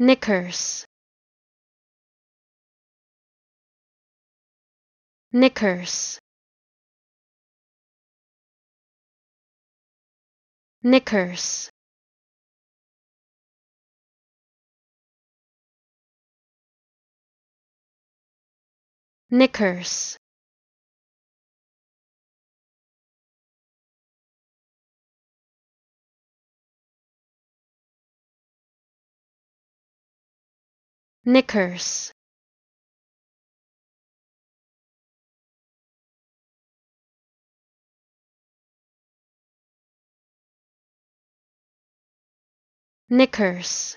knickers knickers knickers knickers knickers knickers